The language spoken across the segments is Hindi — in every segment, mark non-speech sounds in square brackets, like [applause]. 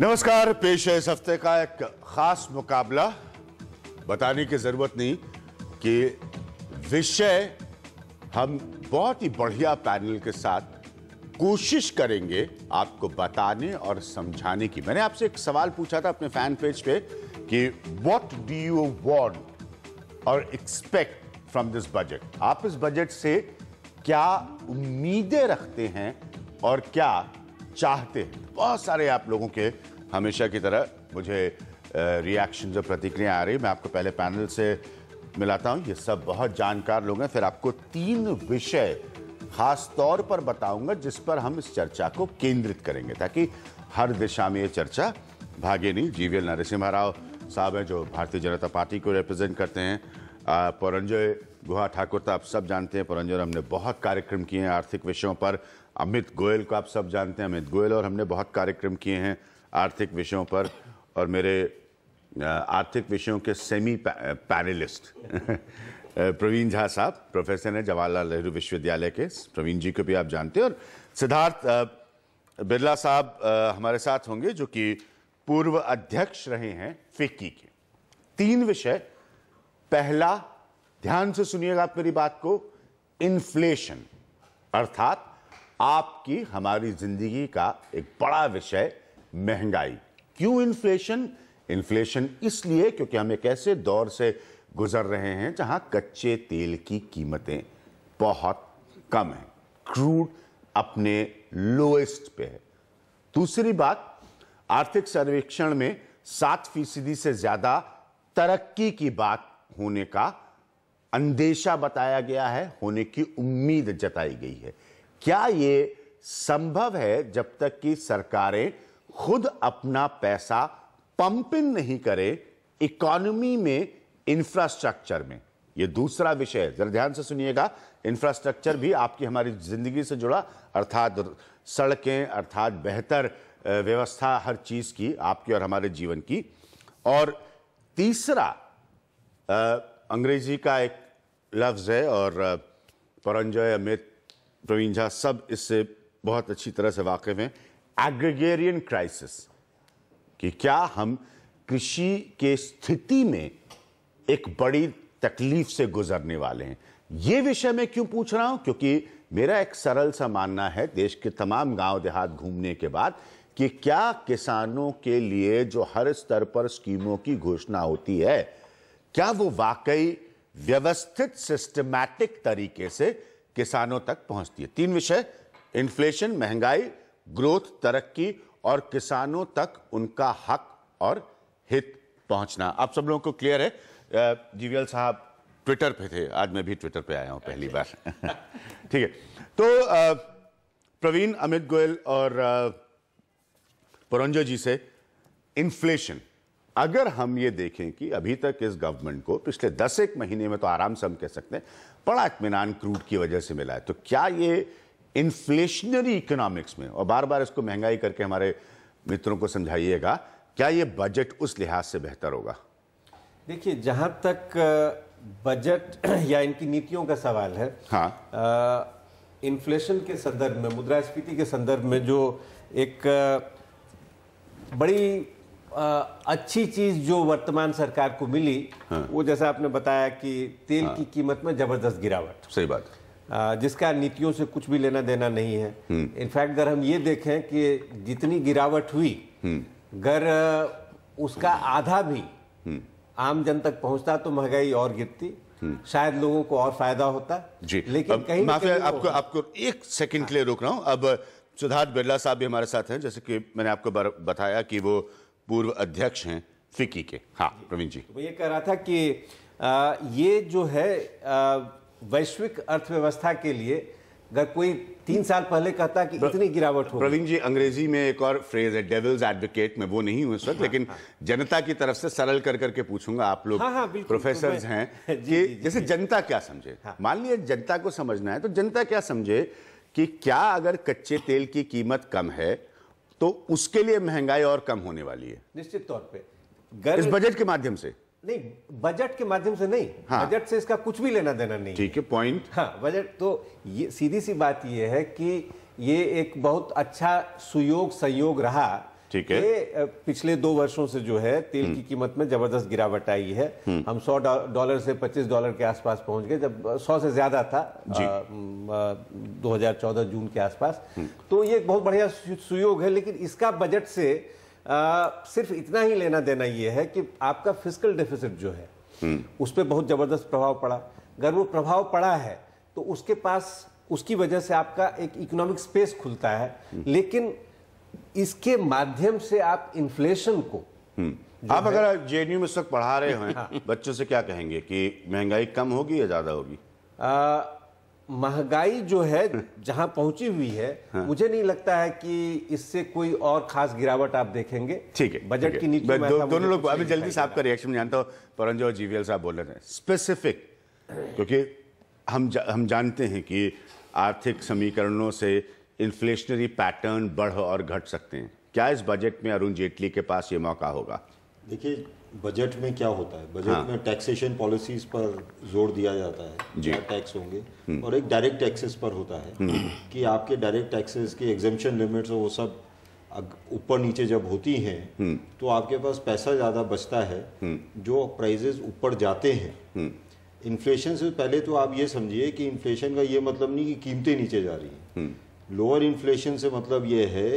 नमस्कार पेश है इस हफ्ते का एक खास मुकाबला बताने की जरूरत नहीं कि विषय हम बहुत ही बढ़िया पैनल के साथ कोशिश करेंगे आपको बताने और समझाने की मैंने आपसे एक सवाल पूछा था अपने फैन पेज पे कि व्हाट डू यू वांट और एक्सपेक्ट फ्रॉम दिस बजट आप इस बजट से क्या उम्मीदें रखते हैं और क्या चाहते हैं बहुत सारे आप लोगों के हमेशा की तरह मुझे रिएक्शन जो प्रतिक्रिया आ रही मैं आपको पहले पैनल से मिलाता हूँ ये सब बहुत जानकार लोग हैं फिर आपको तीन विषय खास तौर पर बताऊंगा जिस पर हम इस चर्चा को केंद्रित करेंगे ताकि हर दिशा में ये चर्चा भागे नहीं जीवीएल नरसिम्हा राव साहब हैं जो भारतीय जनता पार्टी को रिप्रेजेंट करते हैं परंजय गुहा ठाकुर तो आप सब जानते हैं परंजय हमने बहुत कार्यक्रम किए हैं आर्थिक विषयों पर अमित गोयल को आप सब जानते हैं अमित गोयल और हमने बहुत कार्यक्रम किए हैं आर्थिक विषयों पर और मेरे आर्थिक विषयों के सेमी पैनलिस्ट प्रवीण झा साहब प्रोफेसर हैं जवाहरलाल नेहरू विश्वविद्यालय के प्रवीण जी को भी आप जानते हैं और सिद्धार्थ बिरला साहब हमारे साथ होंगे जो कि पूर्व अध्यक्ष रहे हैं फिक्की के तीन विषय पहला ध्यान से सुनिएगा आप मेरी बात को इन्फ्लेशन अर्थात आपकी हमारी जिंदगी का एक बड़ा विषय महंगाई क्यों इन्फ्लेशन इन्फ्लेशन इसलिए क्योंकि हम एक ऐसे दौर से गुजर रहे हैं जहां कच्चे तेल की कीमतें बहुत कम हैं क्रूड अपने लोएस्ट पे है दूसरी बात आर्थिक सर्वेक्षण में सात फीसदी से ज्यादा तरक्की की बात होने का अंदेशा बताया गया है होने की उम्मीद जताई गई है क्या ये संभव है जब तक कि सरकारें खुद अपना पैसा पंप इन नहीं करे इकोनॉमी में इंफ्रास्ट्रक्चर में ये दूसरा विषय है जरा ध्यान से सुनिएगा इंफ्रास्ट्रक्चर भी आपकी हमारी जिंदगी से जुड़ा अर्थात सड़कें अर्थात बेहतर व्यवस्था हर चीज की आपकी और हमारे जीवन की और तीसरा आ, अंग्रेजी का एक लफ्ज़ है और परंजय अमित प्रवीण झा सब इससे बहुत अच्छी तरह से वाकिफ़ हैं एग्रीगेरियन क्राइसिस कि क्या हम कृषि के स्थिति में एक बड़ी तकलीफ से गुजरने वाले हैं ये विषय मैं क्यों पूछ रहा हूं क्योंकि मेरा एक सरल सा मानना है देश के तमाम गांव देहात घूमने के बाद कि क्या किसानों के लिए जो हर स्तर पर स्कीमों की घोषणा होती है क्या वो वाकई व्यवस्थित सिस्टमैटिक तरीके से किसानों तक पहुंचती है तीन विषय इन्फ्लेशन महंगाई ग्रोथ तरक्की और किसानों तक उनका हक और हित पहुंचना आप सब लोगों को क्लियर है जीवीएल साहब ट्विटर पे थे आज मैं भी ट्विटर पे आया हूं पहली बार [laughs] ठीक है तो प्रवीण अमित गोयल और परंजो जी से इन्फ्लेशन अगर हम ये देखें कि अभी तक इस गवर्नमेंट को पिछले दस एक महीने में तो आराम से हम कह सकते हैं बड़ा इतमान क्रूड की वजह से मिला है तो क्या ये इन्फ्लेशनरी इकोनॉमिक्स में और बार बार इसको महंगाई करके हमारे मित्रों को समझाइएगा क्या ये बजट उस लिहाज से बेहतर होगा देखिए जहां तक बजट [clears throat] या इनकी नीतियों का सवाल है हाँ इन्फ्लेशन के संदर्भ में मुद्रास्फीति के संदर्भ में जो एक बड़ी अच्छी चीज जो वर्तमान सरकार को मिली हाँ। वो जैसा आपने बताया कि तेल हाँ। की कीमत में जबरदस्त गिरावट सही बात है जिसका नीतियों से कुछ भी लेना देना नहीं है इनफैक्ट हम्म। अगर हम ये देखें कि जितनी गिरावट हुई हम्म। अगर उसका आधा भी हम्म। आम जन तक पहुंचता तो महंगाई और गिरती शायद लोगों को और फायदा होता जी लेकिन कहीं माफी आपको आपको एक सेकंड हाँ। के लिए रोक रहा हूं अब सुधार्थ बिरला साहब भी हमारे साथ हैं जैसे कि मैंने आपको बताया कि वो पूर्व अध्यक्ष हैं फिक्की के हाँ प्रवीण जी तो वो ये कह रहा था कि आ, ये जो है आ, वैश्विक अर्थव्यवस्था के लिए अगर कोई तीन साल पहले कहता कि इतनी गिरावट हो प्रवीण जी अंग्रेजी में एक और फ्रेज है डेविल्स एडवोकेट में वो नहीं हूं इस वक्त हाँ, लेकिन हाँ। जनता की तरफ से सरल कर करके पूछूंगा आप लोग प्रोफेसर हाँ, हैं [laughs] कि जैसे जनता क्या समझे मान लिया जनता को समझना है तो जनता क्या समझे कि क्या अगर कच्चे तेल की कीमत कम है तो उसके लिए महंगाई और कम होने वाली है निश्चित तौर पर इस बजट के माध्यम से नहीं बजट के माध्यम से नहीं हाँ, बजट से इसका कुछ भी लेना देना नहीं ठीक है पॉइंट हाँ बजट तो ये सीधी सी बात ये है कि ये एक बहुत अच्छा सुयोग संयोग रहा ठीक है पिछले दो वर्षों से जो है तेल की हम्म। कीमत में जबरदस्त गिरावट आई है हम्म। हम 100 डॉलर से 25 डॉलर के आसपास पहुंच गए जब 100 से ज्यादा था जी। आ, आ, 2014 जून के आसपास हम्म। तो ये एक बहुत बढ़िया सुयोग है लेकिन इसका बजट से आ, सिर्फ इतना ही लेना देना यह है कि आपका फिजिकल डेफिसिट जो है हम्म। उस पर बहुत जबरदस्त प्रभाव पड़ा अगर वो प्रभाव पड़ा है तो उसके पास उसकी वजह से आपका एक इकोनॉमिक स्पेस खुलता है हम्म। लेकिन इसके माध्यम से आप इन्फ्लेशन को हम्म। आप अगर जे में इस वक्त पढ़ा रहे [laughs] हैं हाँ। बच्चों से क्या कहेंगे कि महंगाई कम होगी या ज्यादा होगी महंगाई जो है [laughs] जहां पहुंची हुई है हाँ। मुझे नहीं लगता है कि इससे कोई और खास गिरावट आप देखेंगे ठीक है बजट की नीति दो, दोनों लोग अभी जल्दी से आपका रिएक्शन जानता हूं परंजो और जीवीएल साहब बोल रहे हैं स्पेसिफिक क्योंकि हम जा, हम जानते हैं कि आर्थिक समीकरणों से इन्फ्लेशनरी पैटर्न बढ़ और घट सकते हैं क्या इस बजट में अरुण जेटली के पास ये मौका होगा देखिए बजट में क्या होता है बजट हाँ. में टैक्सेशन पॉलिसीज पर जोर दिया जाता है क्या टैक्स होंगे हम्म। और एक डायरेक्ट टैक्सेस पर होता है हम्म। कि आपके डायरेक्ट टैक्सेस की एग्जामेशन लिमिट्स वो सब ऊपर नीचे जब होती हैं हम्म। तो आपके पास पैसा ज़्यादा बचता है जो प्राइजेज ऊपर जाते हैं इन्फ्लेशन से पहले तो आप ये समझिए कि इन्फ्लेशन का ये मतलब नहीं कि कीमतें नीचे जा रही हैं लोअर इन्फ्लेशन से मतलब ये है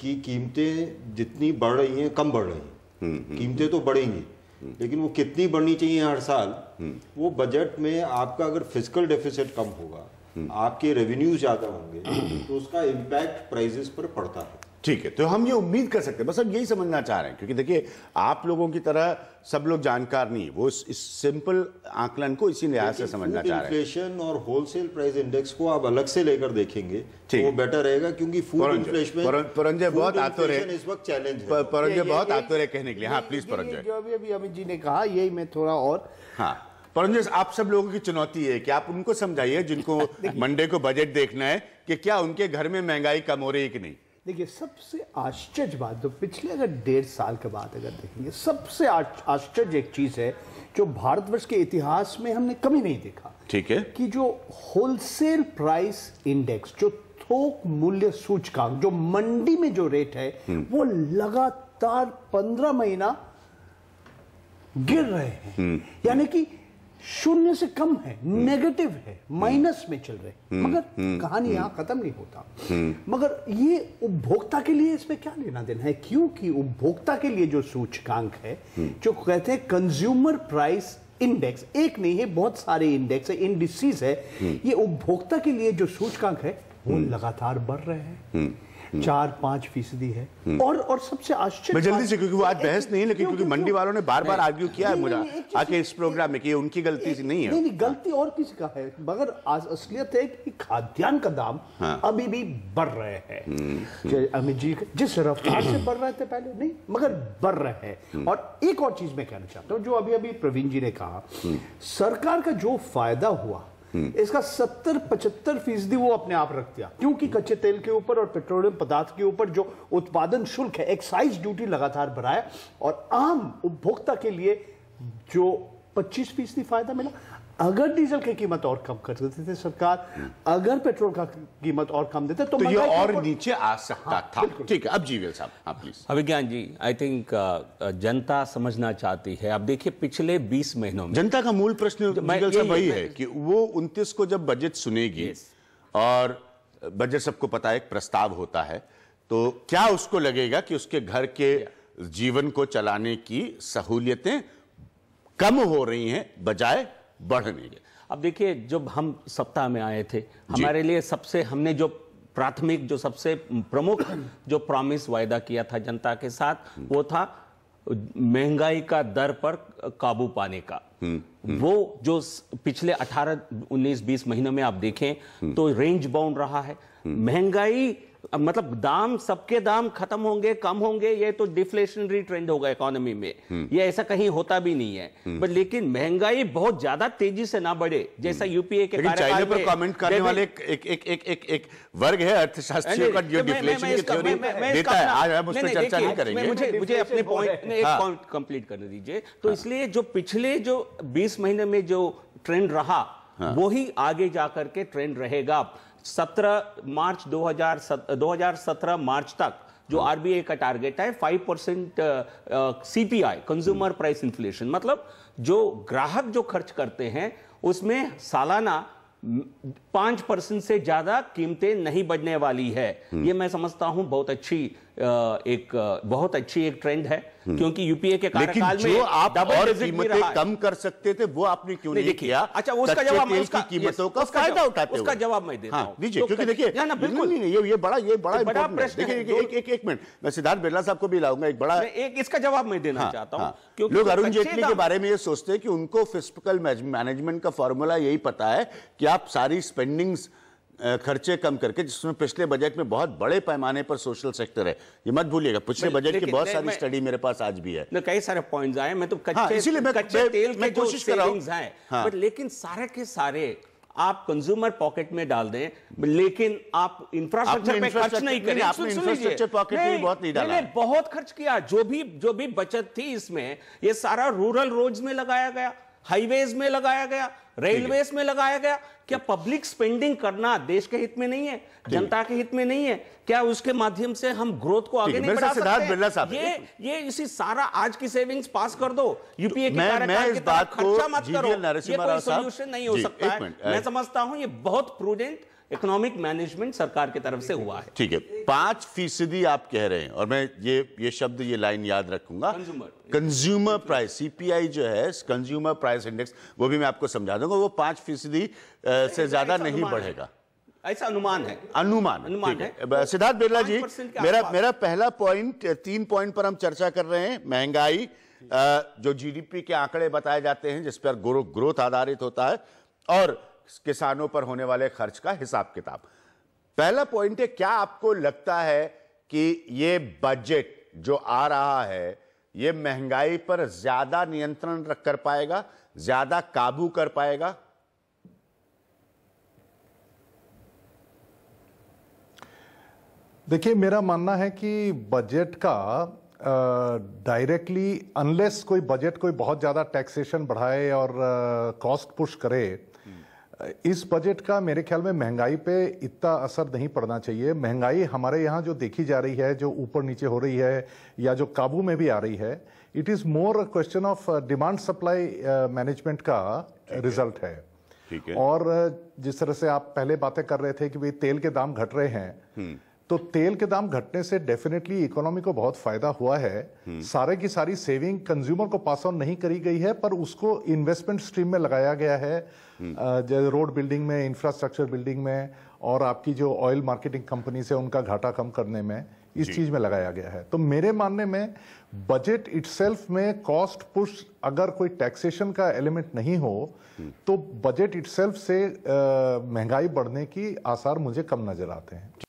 कि कीमतें जितनी बढ़ रही हैं कम बढ़ रही हैं हम्म, कीमतें हम्म। तो बढ़ेंगी हम्म। लेकिन वो कितनी बढ़नी चाहिए हर साल वो बजट में आपका अगर फिजिकल डेफिसिट कम होगा आपके रेवेन्यू ज़्यादा होंगे तो उसका इम्पैक्ट प्राइजेस पर पड़ता है ठीक है तो हम ये उम्मीद कर सकते हैं बस हम यही समझना चाह रहे हैं क्योंकि देखिए आप लोगों की तरह सब लोग जानकार नहीं वो इस, इस सिंपल आकलन को इसी लिहाज से समझना चाह रहे हैं और होलसेल प्राइस इंडेक्स को आप अलग से लेकर देखेंगे तो वो बेटर रहेगा क्योंकि परंजय बहुत आतुर है इस वक्त चैलेंज परंजय बहुत आतुर है कहने के लिए हाँ प्लीज परंजय जो अभी अभी अमित जी ने कहा यही मैं थोड़ा और हाँ परंजय आप सब लोगों की चुनौती है कि आप उनको समझाइए जिनको [laughs] मंडे को बजट देखना है कि क्या उनके घर में महंगाई कम हो रही है कि नहीं देखिए सबसे आश्चर्य बात तो पिछले अगर डेढ़ साल के बाद अगर देखेंगे सबसे आश्चर्य एक चीज़ है जो भारतवर्ष के इतिहास में हमने कभी नहीं देखा ठीक है कि जो होलसेल प्राइस इंडेक्स जो थोक मूल्य सूचकांक जो मंडी में जो रेट है हम्म। वो लगातार पंद्रह महीना गिर रहे हैं हम्म। यानी कि शून्य से कम है नेगेटिव हम्म। है माइनस हम्म। में चल रहे हम्म। मगर कहानी यहां खत्म नहीं होता मगर ये उपभोक्ता के लिए इसमें क्या लेना देना है क्योंकि उपभोक्ता के लिए जो सूचकांक है जो कहते हैं कंज्यूमर प्राइस इंडेक्स एक नहीं है बहुत सारे इंडेक्स है इंडिसीज है ये उपभोक्ता के लिए जो सूचकांक है वो लगातार बढ़ रहे हैं चार पांच फीसदी है हम्म। और और सबसे आश्चर्य मैं जल्दी से क्योंकि वो आज बहस नहीं लेकिन क्योंकि मंडी वालों ने बार बार आर्ग्यू किया है मुझे आके इस प्रोग्राम में कि उनकी गलती से नहीं है नहीं नहीं हाँ। गलती और किसी का है मगर आज असलियत है कि खाद्यान्न का दाम हाँ। अभी भी बढ़ रहे हैं हम्म, हम्म। अमित जी जिस रफ्तार से बढ़ रहे थे पहले नहीं मगर बढ़ रहे हैं और एक और चीज मैं कहना चाहता हूँ जो अभी अभी प्रवीण जी ने कहा सरकार का जो फायदा हुआ इसका सत्तर पचहत्तर फीसदी वो अपने आप रख दिया क्योंकि कच्चे तेल के ऊपर और पेट्रोलियम पदार्थ के ऊपर जो उत्पादन शुल्क है एक्साइज ड्यूटी लगातार बढ़ाया और आम उपभोक्ता के लिए जो 25 फीसदी फायदा मिला अगर डीजल की कीमत और कम कर देते थे सरकार अगर पेट्रोल का कीमत और कम देते तो, तो ये और नीचे आ सकता हाँ, था ठीक है अब जीवेल साहब हाँ please Abhigyan ji I think uh, uh, जनता समझना चाहती है अब देखिए पिछले 20 महीनों में जनता का मूल प्रश्न वही है कि वो उनतीस को जब बजट सुनेगी और बजट सबको पता है एक प्रस्ताव होता है तो क्या उसको लगेगा कि उसके घर के जीवन को चलाने की सहूलियतें कम हो रही हैं बजाय बढ़ नहीं अब देखिए जब हम सप्ताह में आए थे हमारे लिए सबसे हमने जो प्राथमिक जो सबसे प्रमुख जो प्रॉमिस वायदा किया था जनता के साथ हम्म। वो था महंगाई का दर पर काबू पाने का हुँ, हम्म, हुँ. हम्म। वो जो पिछले 18, 19, 20 महीनों में आप देखें तो रेंज बाउंड रहा है महंगाई मतलब दाम सबके दाम खत्म होंगे कम होंगे ये तो डिफ्लेशनरी ट्रेंड होगा इकोनॉमी में हम्म। ये ऐसा कहीं होता भी नहीं है हम्म। बट लेकिन महंगाई बहुत ज्यादा तेजी से ना बढ़े जैसा हम्म। यूपीए के चाइना पर कमेंट करने वाले एक एक एक एक एक, एक वर्ग है अर्थशास्त्रियों का जो डिफ्लेशन की थ्योरी देता है आज हम उस पर चर्चा नहीं करेंगे मुझे मुझे अपने पॉइंट कंप्लीट हाँ। करने दीजिए तो हाँ। इसलिए जो पिछले जो बीस महीने में जो ट्रेंड रहा हाँ। वो ही आगे जाकर के ट्रेंड रहेगा 17 मार्च 2017 2017 मार्च तक जो हाँ। आरबीआई का टारगेट है 5 percent CPI consumer price inflation मतलब जो ग्राहक जो खर्च करते हैं उसमें सालाना पांच परसेंट से ज्यादा कीमतें नहीं बढ़ने वाली है हम्म। ये मैं समझता हूं बहुत अच्छी एक बहुत अच्छी एक ट्रेंड है हम्म। क्योंकि यूपीए के कार्यकाल में आप और कीमतें कम कर सकते थे वो आपने क्यों नहीं, नहीं किया अच्छा उसका जवाब उसका कीमतों का फायदा उठाते उसका जवाब मैं देता हाँ, हूं दीजिए तो क्योंकि देखिए ना ना बिल्कुल नहीं ये ये बड़ा ये तो बड़ा बड़ा प्रश्न देखिए एक एक एक मिनट मैं सिद्धार्थ बिरला साहब को भी लाऊंगा एक बड़ा एक इसका जवाब मैं देना हाँ, चाहता हाँ। हूं क्योंकि लोग अरुण जेटली के बारे में ये सोचते हैं कि उनको फिस्कल मैनेजमेंट का फॉर्मूला यही पता है कि आप सारी स्पेंडिंग्स खर्चे कम करके जिसमें पिछले बजट में बहुत बड़े पैमाने पर सोशल सेक्टर है ये मत भूलिएगा पिछले बजट की बहुत सारी स्टडी मेरे पास आज भी है कई सारे पॉइंट्स आए मैं तो कच्चे हाँ, इसीलिए मैं कच्चे तेल मैं कोशिश कर रहा हूँ हाँ। लेकिन सारे के सारे आप कंज्यूमर पॉकेट में डाल दें लेकिन आप इंफ्रास्ट्रक्चर पे खर्च नहीं करें आपने इंफ्रास्ट्रक्चर पॉकेट में बहुत नहीं डाला बहुत खर्च किया जो भी जो भी बचत थी इसमें ये सारा रूरल रोड्स में लगाया गया हाईवेज में लगाया गया रेलवेज में लगाया गया क्या पब्लिक स्पेंडिंग करना देश के हित में नहीं है जनता के हित में नहीं है क्या उसके माध्यम से हम ग्रोथ को आगे नहीं बढ़ा सकते ये ये ये इसी सारा आज की सेविंग्स पास कर दो यूपीए तो के मैं, इस बात खर्चा मत करो ये कोई सोल्यूशन नहीं हो सकता है मैं समझता हूं ये बहुत प्रूडेंट इकोनॉमिक मैनेजमेंट सरकार की तरफ से हुआ है ठीक है पांच फीसदी आप कह रहे हैं और मैं ये ये शब्द ये लाइन याद रखूंगा कंज्यूमर कंज्यूमर प्राइस सीपीआई जो है कंज्यूमर प्राइस इंडेक्स वो भी मैं आपको समझा दूंगा वो पांच फीसदी से ज्यादा नहीं बढ़ेगा ऐसा अनुमान है अनुमान अनुमान है, है। सिद्धार्थ बिरला जी मेरा मेरा पहला पॉइंट तीन पॉइंट पर हम चर्चा कर रहे हैं महंगाई जो जीडीपी के आंकड़े बताए जाते हैं जिस पर ग्रोथ आधारित होता है और किसानों पर होने वाले खर्च का हिसाब किताब पहला पॉइंट है क्या आपको लगता है कि ये बजट जो आ रहा है ये महंगाई पर ज्यादा नियंत्रण रख कर पाएगा ज्यादा काबू कर पाएगा देखिए मेरा मानना है कि बजट का डायरेक्टली uh, अनलेस कोई बजट कोई बहुत ज़्यादा टैक्सेशन बढ़ाए और कॉस्ट uh, पुश करे इस बजट का मेरे ख्याल में महंगाई पे इतना असर नहीं पड़ना चाहिए महंगाई हमारे यहाँ जो देखी जा रही है जो ऊपर नीचे हो रही है या जो काबू में भी आ रही है it is more question of demand supply management का रिजल्ट है ठीक है और uh, जिस तरह से आप पहले बातें कर रहे थे कि भाई तेल के दाम घट रहे हैं हम्म। तो तेल के दाम घटने से डेफिनेटली इकोनॉमी को बहुत फायदा हुआ है हम्म। सारे की सारी सेविंग कंज्यूमर को पास ऑन नहीं करी गई है पर उसको इन्वेस्टमेंट स्ट्रीम में लगाया गया है रोड हम्म। बिल्डिंग में इंफ्रास्ट्रक्चर बिल्डिंग में और आपकी जो ऑयल मार्केटिंग कंपनी है उनका घाटा कम करने में इस चीज में लगाया गया है तो मेरे मानने में बजट इट में कॉस्ट पुश अगर कोई टैक्सेशन का एलिमेंट नहीं हो हम्म। तो बजट इट से महंगाई बढ़ने की आसार मुझे कम नजर आते हैं